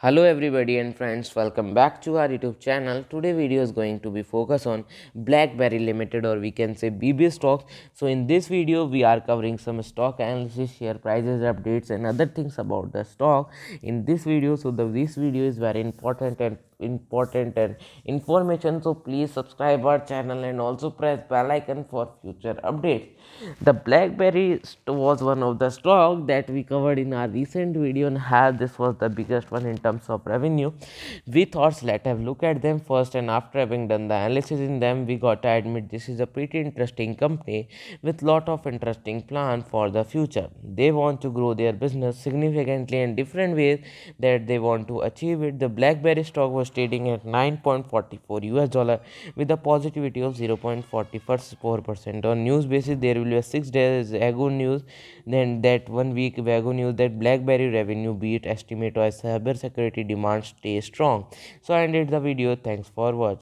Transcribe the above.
hello everybody and friends welcome back to our youtube channel today video is going to be focus on blackberry limited or we can say bb stocks so in this video we are covering some stock analysis share prices updates and other things about the stock in this video so the, this video is very important and important and information so please subscribe our channel and also press bell icon for future updates the blackberry was one of the stock that we covered in our recent video and how this was the biggest one in terms of revenue we thought let's have a look at them first and after having done the analysis in them we got to admit this is a pretty interesting company with lot of interesting plan for the future they want to grow their business significantly in different ways that they want to achieve it the blackberry stock was was trading at 9.44 US dollar with a positivity of 0.44% on news basis there will be a 6 days ago news then that one week ago news that blackberry revenue beat estimate as cyber security demand stay strong so I ended the video thanks for watching